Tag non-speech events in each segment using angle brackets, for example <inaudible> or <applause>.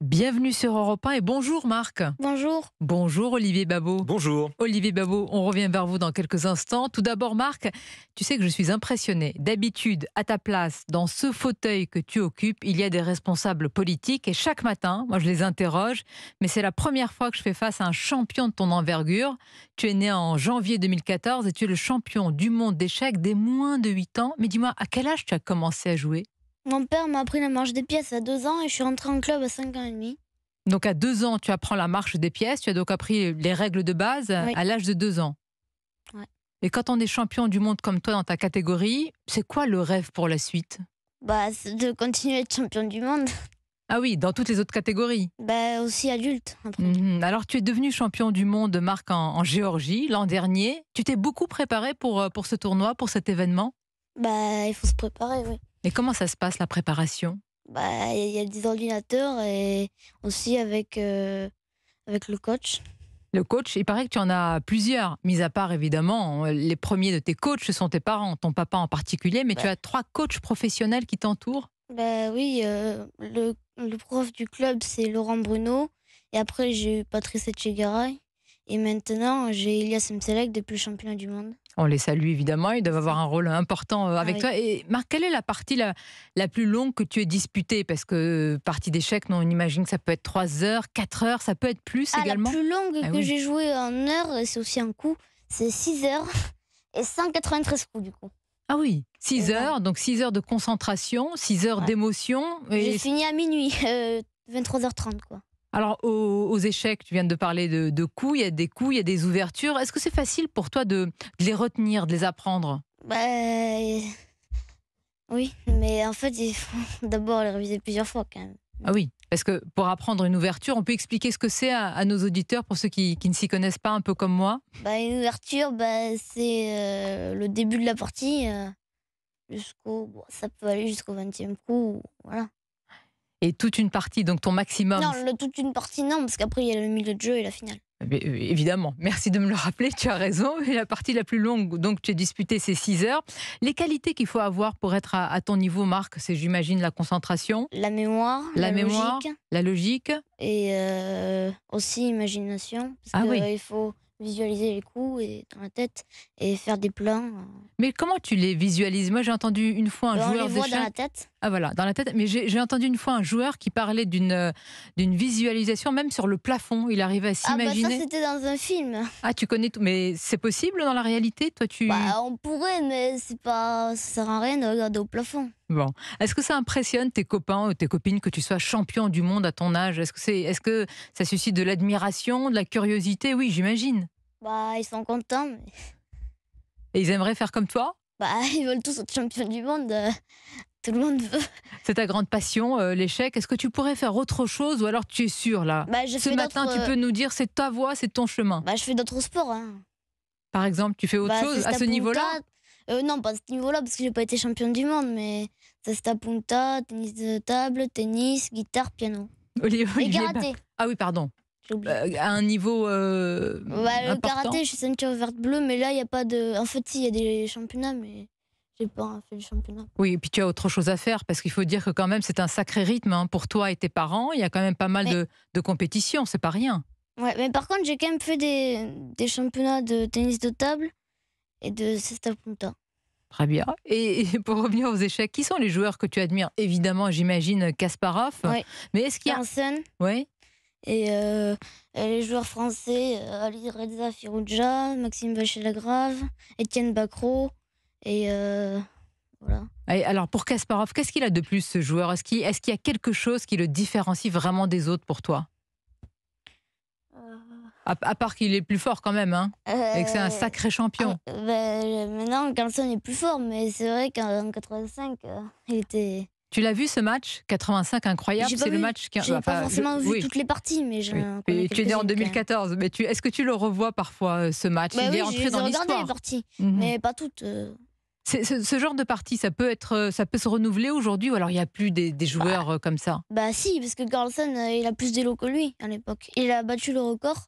Bienvenue sur Europe 1 et bonjour Marc. Bonjour. Bonjour Olivier Babot. Bonjour. Olivier Babot, on revient vers vous dans quelques instants. Tout d'abord Marc, tu sais que je suis impressionné. D'habitude, à ta place, dans ce fauteuil que tu occupes, il y a des responsables politiques et chaque matin, moi je les interroge, mais c'est la première fois que je fais face à un champion de ton envergure. Tu es né en janvier 2014 et tu es le champion du monde d'échecs des moins de 8 ans. Mais dis-moi, à quel âge tu as commencé à jouer mon père m'a appris la marche des pièces à 2 ans et je suis rentrée en club à 5 ans et demi. Donc à 2 ans, tu apprends la marche des pièces, tu as donc appris les règles de base à l'âge de 2 ans. Et quand on est champion du monde comme toi dans ta catégorie, c'est quoi le rêve pour la suite Bah, c'est de continuer à être champion du monde. Ah oui, dans toutes les autres catégories Bah, aussi adulte. Mhm. Alors, tu es devenu champion du monde Marc, en, Géorgie l'an dernier. Tu t'es beaucoup préparé pour, euh, pour ce tournoi, pour cet événement Bah, il faut se préparer, oui. Et comment ça se passe la préparation bah, Il y a des ordinateurs et aussi avec, euh, avec le coach. Le coach, il paraît que tu en as plusieurs, mis à part évidemment, euh, les premiers de tes coachs ce sont tes parents, ton papa en particulier, mais tu bah. as trois coachs professionnels qui t'entourent bah oui, euh, le, le, prof du club, c'est Laurent Bruno. Et après, j'ai eu Patrice Etchegaray. Et maintenant, j'ai Elias Mselek depuis le championnat du monde. On les salue évidemment, ils doivent avoir un rôle important euh, avec ah toi. Et Marc, quelle est la partie la, la plus longue que tu aies disputée Parce que euh, partie d'échecs, on imagine que ça peut être 3 heures, 4 heures, ça peut être plus ah, également. La plus longue ah que j'ai jouée en heure, euh, c'est aussi un coup, c'est 6 heures et 193 coups du coup. Ah oui, 6 ben heures, donc 6 heures de concentration, 6 heures d'émotion. J'ai fini à minuit, 23h30 <laughs> quoi. Alors, aux, échecs, tu viens de parler de, coups, il y a des coups, il y a des ouvertures. Est-ce que c'est facile pour toi de, les retenir, de les apprendre bah, Oui, mais en fait, il faut <laughs> d'abord les réviser plusieurs fois quand même. Ah oui, Est-ce que pour apprendre une ouverture, on peut expliquer ce que c'est à, nos auditeurs, pour ceux qui, ne s'y connaissent pas, un peu comme moi bah, Une ouverture, bah, c'est euh, le début de la partie. Euh, jusqu'au, ça peut aller jusqu'au 20e coup, voilà et toute une partie, donc ton maximum. Non, toute une partie, non, parce qu'après, il y a le milieu de jeu et la finale. Euh, évidemment, merci de me le rappeler, tu as raison. <laughs> La partie la plus longue, donc tu as disputé, c'est 6 heures. Les qualités qu'il faut avoir pour être à, ton niveau, Marc, c'est j'imagine la concentration. La mémoire. La, mémoire. Logique. La logique. Et euh, aussi imagination. Parce ah que, oui. Euh, il faut visualiser les coups et, dans la tête et faire des plans. Euh. Mais comment tu les visualises Moi, j'ai entendu une fois un joueur Ah voilà, dans la tête. Mais j'ai entendu une fois un joueur qui parlait d'une euh, d'une visualisation même sur le plafond. Il arrivait à s'imaginer. Ah bah ça, c'était dans un film. Ah, tu connais tout. Mais c'est possible dans la réalité Toi, tu. Bah, on pourrait, mais c'est pas. Ça sert à rien de regarder au plafond. Bon. Est-ce que ça impressionne tes copains ou tes copines que tu sois champion du monde à ton âge Est-ce que, c'est, est que ça suscite de l'admiration, de la curiosité Oui, j'imagine. Bah, ils sont contents. Et ils aimeraient faire comme toi Bah, <laughs> ils veulent tous être champions du monde. Euh, tout le monde veut. C'est ta grande passion, euh, l'échec. Est-ce que tu pourrais faire autre chose ou alors tu es sûr là bah, Ce matin, tu euh, peux nous dire c'est ta voie, c'est ton chemin. Bah, je fais d'autres sports. Hein. Par exemple, tu fais autre bah, chose à ce niveau-là euh, non, pas à ce niveau-là, parce que j'ai pas été champion du monde, mais ça c'est punta, tennis de table, tennis, guitare, piano. karaté. Ah oui, pardon. Euh, à un niveau. Euh, le karaté, je suis ceinture verte bleue, mais là, il n'y a pas de. En fait, il y a des championnats, mais j'ai pas fait le championnat. Oui, et puis tu as autre chose à faire parce qu'il faut dire que quand même c'est un sacré rythme hein, pour toi et tes parents. Il y a quand même pas mal de, de compétitions, c'est pas rien. Ouais, mais par contre j'ai quand même fait des championnats de tennis de table et de Sesta Très bien. Et <laughs> pour revenir aux échecs, qui sont les joueurs que tu admires Évidemment, j'imagine Kasparov. Oui. Mais est-ce qu'il y a. Oui. Euh, et, les joueurs français euh, Ali Reza Maxime Maxime lagrave Étienne Bacro. Et euh, voilà. alors pour Kasparov, qu'est-ce qu'il a de plus ce joueur Est-ce qu'il y a quelque chose qui le différencie vraiment des autres pour toi à, part qu'il est plus fort quand même, hein, et que c'est un euh, sacré champion. Ah, bah, euh, maintenant, Carlson est plus fort, mais c'est vrai qu'en 85, euh, il était. Tu l'as vu ce match 85, incroyable. C'est le match qui. J'ai pas forcément vu toutes les parties, mais je. tu es en 2014, mais tu... est-ce que tu le revois parfois ce match bah Il est entré dans l'histoire. les parties, mhm. mais pas toutes. Ce, genre de partie, ça peut être, ça peut se renouveler aujourd'hui, ou alors il n'y a plus des, joueurs bah. comme ça. Bah si, parce que Carlson, il a plus d'élo que lui à l'époque. Il a battu le record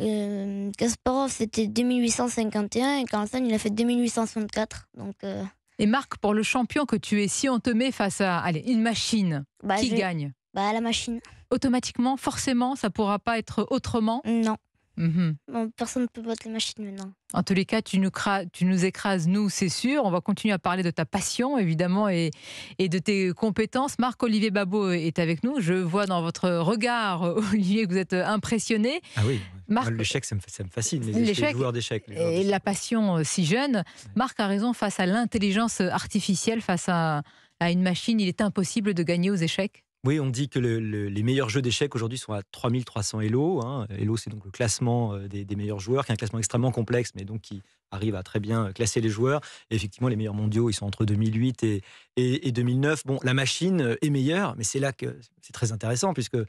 euh, Kasparov, c'était 2851 et Carlsen, il a fait 2864. Donc, euh, Et Marc, pour le champion que tu es, si on te met face à allez, une machine, bah, qui gagne bah, La machine. Automatiquement, forcément, ça pourra pas être autrement Non. Mhm. personne ne peut battre les machines maintenant. En tous les cas, tu nous, tu nous écrases, nous, c'est sûr. On va continuer à parler de ta passion, évidemment, et, et de tes compétences. Marc-Olivier Babot est avec nous. Je vois dans votre regard, <laughs> Olivier, que vous êtes impressionné. Ah oui, Marc... L'échec, ça, ça me, fascine, les, joueurs d'échecs. Et la passion euh, si jeune. Marc a raison, face à l'intelligence artificielle, face à, à une machine, il est impossible de gagner aux échecs. Oui, on dit que les meilleurs jeux d'échecs aujourd'hui sont à 3300 Elo. Hein. Elo, c'est donc le classement euh, des, des meilleurs joueurs, qui est un classement extrêmement complexe, mais donc qui, arrive à très bien euh, classer les joueurs. effectivement, les meilleurs mondiaux, ils sont entre 2008 et, 2009. Bon, la machine euh, est meilleure, mais c'est là que c'est très intéressant, puisque euh,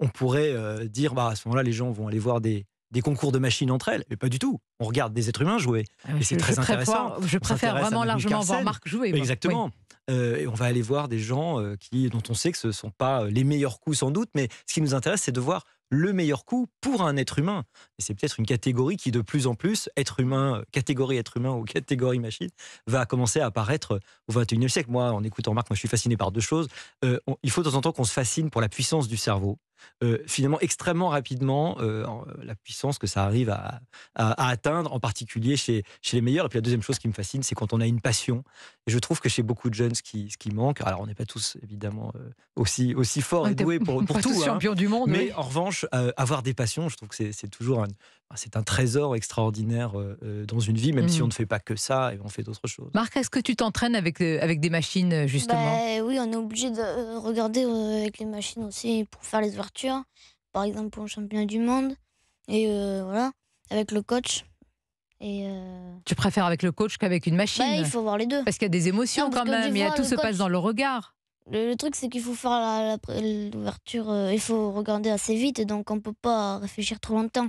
on pourrait dire, bah, à ce moment-là, les gens vont aller voir des, concours de machines entre elles, mais pas du tout. On regarde des êtres humains jouer. Ah et c'est très intéressant. je préfère vraiment largement voir Marc jouer. Exactement. et on va aller voir des gens qui, dont on sait que ce ne sont pas les meilleurs coups sans doute, mais ce qui nous intéresse, c'est de voir le meilleur coup pour un être humain. Et c'est peut-être une catégorie qui, de plus en plus, être humain, catégorie être humain ou catégorie machine, va commencer à apparaître au 21e siècle. Moi, en écoutant Marc, moi, je suis fasciné par deux choses. Euh, il faut de temps en temps qu'on se fascine pour la puissance du cerveau. Euh, finalement extrêmement rapidement euh, la puissance que ça arrive à, atteindre, en particulier chez, les meilleurs. Et puis la deuxième chose qui me fascine, c'est quand on a une passion. Et je trouve que chez beaucoup de jeunes, ce qui, manque, alors on n'est pas tous évidemment euh, aussi, aussi forts et doués pour, <laughs> pour tout. Hein. du monde. Mais en revanche, avoir des passions, je trouve que c'est toujours un, c'est un trésor extraordinaire dans une vie, même si on mmh. ne fait pas que ça et on fait d'autres choses. Marc, est-ce que tu t'entraînes avec, avec des machines justement bah, Oui, on est obligé de regarder avec les machines aussi pour faire les par exemple pour le championnat du monde. Et euh, voilà, avec le coach. Et euh, Tu préfères avec le coach qu'avec une machine bah, Il faut voir les deux. Parce qu'il y a des émotions quand même, et tout se passe dans le regard. Le, truc, c'est qu'il faut faire l'ouverture, euh, il faut regarder assez vite, donc on ne peut pas réfléchir trop longtemps.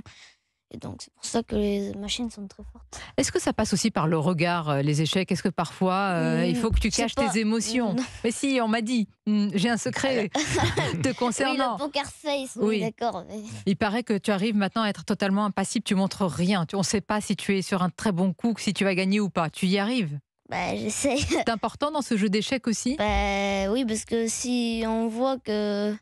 Et donc, c'est pour ça que les machines sont très fortes. Est-ce que ça passe aussi par le regard, euh, les échecs Est-ce que parfois, euh, mmh, il faut que tu caches tes émotions mmh. Mais si, on m'a dit, mmh, j'ai un secret <laughs> te concernant. Oui, le poker face, oui, d'accord. Il paraît que tu arrives maintenant à être totalement impassible, tu montres rien. on ne sait pas si tu es sur un très bon coup, si tu vas gagner ou pas. Tu y arrives bah, j'essaie. C'est important dans ce jeu d'échecs aussi Bah oui, parce que si on voit que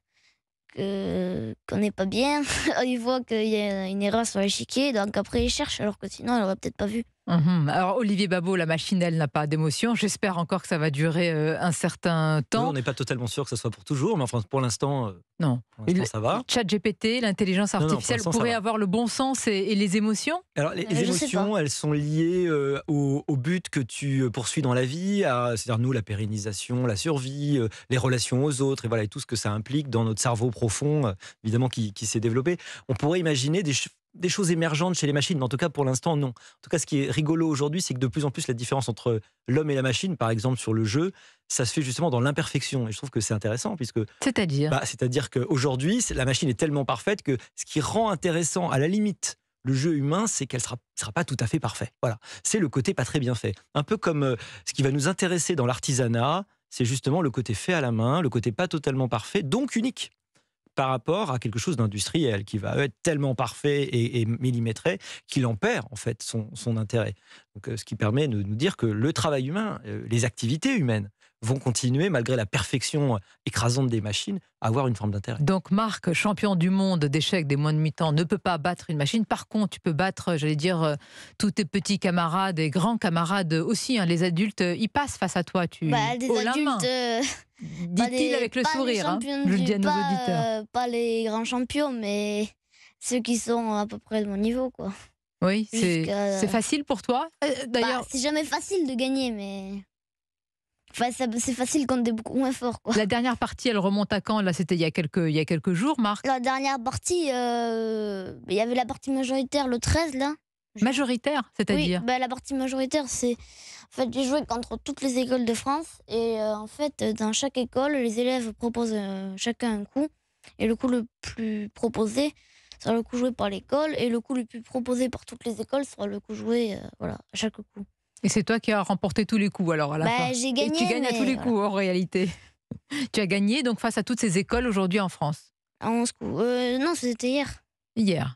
euh, qu'on n'est pas bien. <laughs> il voit qu'il y a une erreur sur l'échiquier, donc après il cherche, alors que sinon il aurait peut-être pas vu. Mhm. Alors Olivier Babot, la machine, elle n'a pas d'émotion. J'espère encore que ça va durer euh, un certain temps. on n'est pas totalement sûr que ce soit pour toujours, mais pour l'instant, euh, non. ça va. Chat GPT, l'intelligence artificielle pourrait avoir le bon sens et, les émotions. Alors les, euh, émotions, elles sont liées au, but que tu poursuis dans la vie, c'est-à-dire nous la pérennisation, la survie, les relations aux autres et voilà tout ce que ça implique dans notre cerveau profond, évidemment qui, qui s'est développé. On pourrait imaginer des des choses émergentes chez les machines, mais en tout cas pour l'instant non. En tout cas, ce qui est rigolo aujourd'hui, c'est que de plus en plus la différence entre l'homme et la machine, par exemple sur le jeu, ça se fait justement dans l'imperfection. Et je trouve que c'est intéressant puisque c'est-à-dire, bah, c'est-à-dire qu'aujourd'hui la machine est tellement parfaite que ce qui rend intéressant à la limite le jeu humain, c'est qu'elle ne sera, sera, pas tout à fait parfaite. Voilà, c'est le côté pas très bien fait. Un peu comme euh, ce qui va nous intéresser dans l'artisanat, c'est justement le côté fait à la main, le côté pas totalement parfait, donc unique par rapport à quelque chose d'industriel qui va être tellement parfait et, millimétré qu'il en perd en fait son, son intérêt. Donc, euh, ce qui permet de nous dire que le travail humain, euh, les activités humaines, vont continuer, malgré la perfection euh, écrasante des machines, à avoir une forme d'intérêt. Donc Marc, champion du monde d'échecs des moins de mi ans, ne peut pas battre une machine. Par contre, tu peux battre, euh, j'allais dire, euh, tous tes petits camarades et grands camarades aussi. Hein. Les adultes, ils passent face à toi. Bah, des adultes... Dit-il avec le sourire, je hein, pas, auditeurs. pas les grands champions, mais ceux qui sont à peu près de mon niveau, quoi. Oui, c'est facile pour toi. Bah, d'ailleurs, c'est jamais facile de gagner, mais Enfin, c'est facile quand des beaucoup moins fort. La dernière partie, elle remonte à quand Là, c'était il, y a quelques, jours, Marc. La dernière partie, euh, il y avait la partie majoritaire le 13, là. Majoritaire, c'est-à-dire oui, bah, La partie majoritaire, c'est. En fait, j'ai joué contre toutes les écoles de France. Et euh, en fait, dans chaque école, les élèves proposent euh, chacun un coup. Et le coup le plus proposé sera le coup joué par l'école. Et le coup le plus proposé par toutes les écoles sera le coup joué voilà, à chaque coup. Et c'est toi qui as remporté tous les coups alors à la bah, J'ai gagné. Et tu gagnes à tous les coups en réalité. <laughs> tu as gagné donc face à toutes ces écoles aujourd'hui en France. 11 coups. Euh, non, c'était hier. Hier.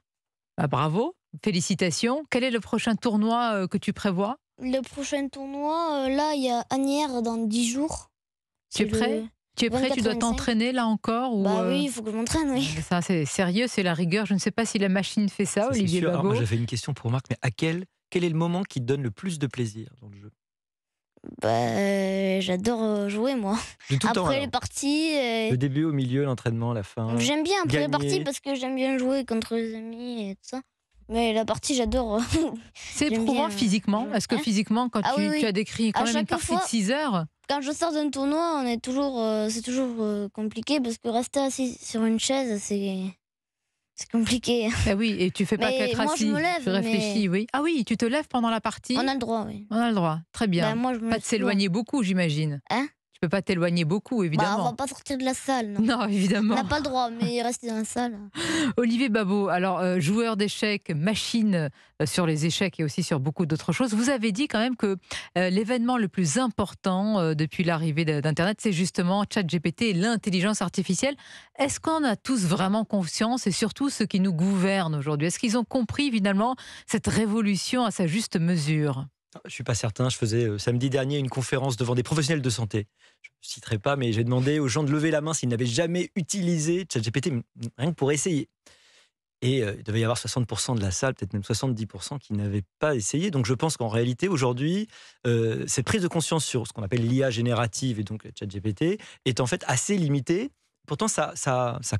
Bah, bravo, félicitations. Quel est le prochain tournoi euh, que tu prévois Le prochain tournoi, euh, là, il y a Anière dans 10 jours. Tu es prêt Tu es prêt Tu dois t'entraîner là encore ou Bah oui, il faut que je m'entraîne, oui. Ça, c'est sérieux, c'est la rigueur. Je ne sais pas si la machine fait ça, Olivier Bagot. j'avais une question pour Marc, mais à quel quel est le moment qui te donne le plus de plaisir dans le jeu bah, j'adore euh, jouer moi. après les parties. Euh, le début, au milieu, l'entraînement, la fin. J'aime bien après les parties parce que j'aime bien jouer contre les amis et tout ça. Mais la partie, j'adore. <laughs> C'est éprouvant euh, physiquement Est-ce que hein physiquement, quand ah tu, as décrit quand même une partie de 6 heures. Quand je sors d'un tournoi, on est toujours, c'est toujours compliqué parce que rester assis sur une chaise, c'est c'est compliqué. Ben oui, et tu fais pas qu'être quatre moi, Je réfléchis, oui. Ah oui, tu te lèves pendant la partie. On a le droit, oui. On a le droit. Très bien. Ben, pas de s'éloigner beaucoup, j'imagine. Hein peux pas t'éloigner beaucoup, évidemment. Bah, on va pas sortir de la salle. Non, évidemment. On n'a pas le droit, mais reste dans la salle. <laughs> Olivier Babot, alors euh, joueur d'échecs, machine euh, sur les échecs et aussi sur beaucoup d'autres choses, vous avez dit quand même que euh, l'événement le plus important depuis l'arrivée d'Internet, c'est justement ChatGPT et l'intelligence artificielle. Est-ce qu'on a tous vraiment conscience et surtout ceux qui nous gouvernent aujourd'hui Est-ce qu'ils ont compris finalement cette révolution à sa juste mesure ah, je suis pas certain. Je faisais euh, samedi dernier une conférence devant des professionnels de santé. Je ne citerai pas, mais j'ai demandé aux gens de lever la main s'ils n'avaient jamais utilisé ChatGPT, rien que pour essayer. Et euh, il devait y avoir 60% de la salle, peut-être même 70% qui n'avaient pas essayé. Donc je pense qu'en réalité, aujourd'hui, euh, cette prise de conscience sur ce qu'on appelle l'IA générative et donc ChatGPT est en fait assez limitée pourtant, ça,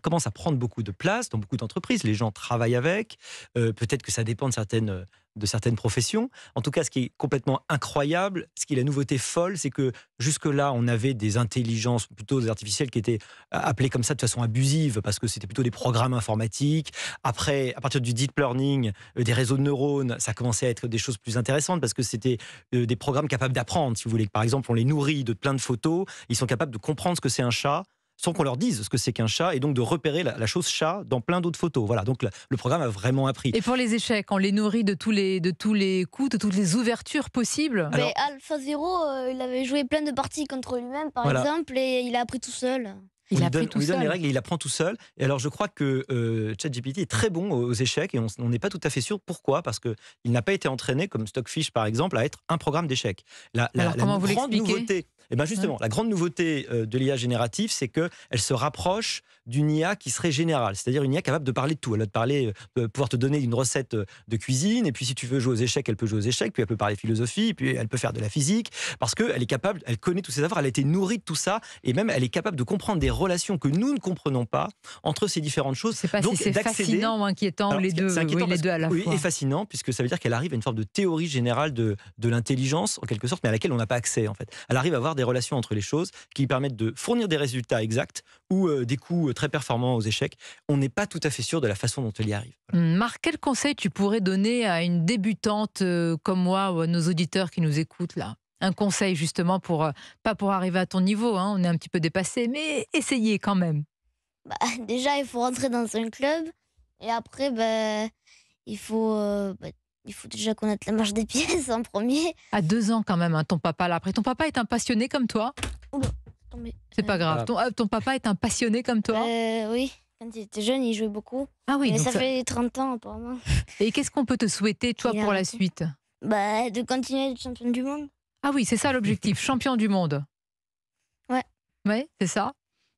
commence à prendre beaucoup de place dans beaucoup d'entreprises. Les gens travaillent avec. Peut-être que ça dépend de certaines de certaines professions. En tout cas, ce qui est complètement incroyable, ce qui est la nouveauté folle, c'est que jusque-là, on avait des intelligences plutôt artificielles qui étaient euh, appelées comme ça de façon abusive, parce que c'était plutôt des programmes informatiques. Après, à partir du deep learning, euh, des réseaux de neurones, ça commençait à être des choses plus intéressantes, parce que c'était euh, des programmes capables d'apprendre, si vous voulez. Par exemple, on les nourrit de plein de photos, ils sont capables de comprendre ce que c'est un chat sans qu'on leur dise ce que c'est qu'un chat, et donc de repérer la, chose chat dans plein d'autres photos. Voilà, donc le programme a vraiment appris. Et pour les échecs, on les nourrit de tous les, de tous les coups, de toutes les ouvertures possibles ben, Alors, Mais Alpha 0, euh, il avait joué plein de parties contre lui-même, par exemple, et il a appris tout seul. Il a appris tout on donne les règles et il apprend tout seul. Et alors, je crois que euh, ChatGPT est très bon aux échecs et on n'est pas tout à fait sûr pourquoi, parce qu'il n'a pas été entraîné, comme Stockfish par exemple, à être un programme d'échecs. alors, comment vous l'expliquez et eh bien justement, la grande nouveauté euh, de l'IA générative, c'est qu'elle se rapproche d'une IA qui serait générale, c'est-à-dire une IA capable de parler de tout. Elle va parler, euh, pouvoir te donner une recette euh, de cuisine, et puis si tu veux jouer aux échecs, elle peut jouer aux échecs, puis elle peut parler philosophie, puis elle peut faire de la physique, parce qu'elle est capable, elle connaît tous ces savoirs, elle a été nourrie de tout ça, et même elle est capable de comprendre des relations que nous ne comprenons pas entre ces différentes choses. C'est Donc, c'est fascinant ou inquiétant, les deux, les deux à la oui, Et fascinant, puisque ça veut dire qu'elle arrive à une forme de théorie générale de, de l'intelligence, en quelque sorte, mais à laquelle on n'a pas accès, en fait. Elle arrive à avoir des des relations entre les choses qui permettent de fournir des résultats exacts ou euh, des coups euh, très performants aux échecs. On n'est pas tout à fait sûr de la façon dont elle y arrive. Hmm, Marc, quel conseil tu pourrais donner à une débutante euh, comme moi ou à nos auditeurs qui nous écoutent là un conseil justement pour, pas pour arriver à ton niveau, hein, on est un petit peu dépassé, mais essayez quand même. <laughs> Bah, déjà, il faut rentrer dans un club et après, bah, il faut bah, il faut déjà connaître la marche des pièces en premier. À deux ans quand même, hein, ton papa là. Après, ton papa est un passionné comme toi. C'est pas euh, grave. Euh, ton, papa est un passionné comme toi. Euh, oui. Quand il était jeune, il jouait beaucoup. Ah oui. Mais ça, fait 30 ans apparemment. Et qu'est-ce qu'on peut te souhaiter toi pour la suite Bah, de continuer à champion du monde. Ah oui, c'est ça l'objectif, <laughs> champion du monde. Ouais. Ouais, c'est ça.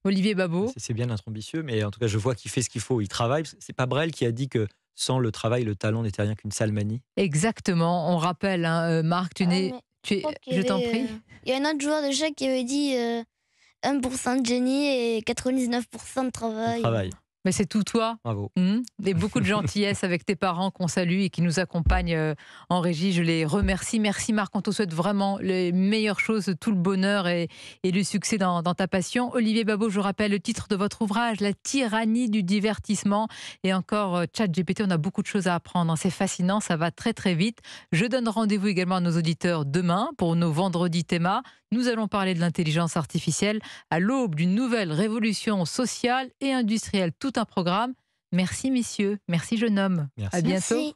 Olivier Babot. C'est bien d'être ambitieux, mais en tout cas, je vois qu'il fait ce qu'il faut. Il travaille. C'est pas Brel qui a dit que sans le travail, le talent n'était rien qu'une salmanie. Exactement. On rappelle, hein, euh, Marc, tu ah n'es. je, t'en prie. Euh, il y a un autre joueur de chat qui avait dit 1% euh, de génie et 99% de travail. De travail. Mais c'est tout toi. Bravo. Hum. Et beaucoup de gentillesse avec tes parents qu'on salue et qui nous accompagnent euh, en régie. Je les remercie. Merci Marc, on te souhaite vraiment les meilleures choses, tout le bonheur et, le succès dans, ta passion. Olivier Babot, je rappelle le titre de votre ouvrage, La tyrannie du divertissement. Et encore, euh, chat GPT, on a beaucoup de choses à apprendre. Hein. C'est fascinant, ça va très très vite. Je donne rendez-vous également à nos auditeurs demain pour nos vendredis thémas. Nous allons parler de l'intelligence artificielle à l'aube d'une nouvelle révolution sociale et industrielle. Tout un programme. Merci messieurs, merci jeune homme. À bientôt.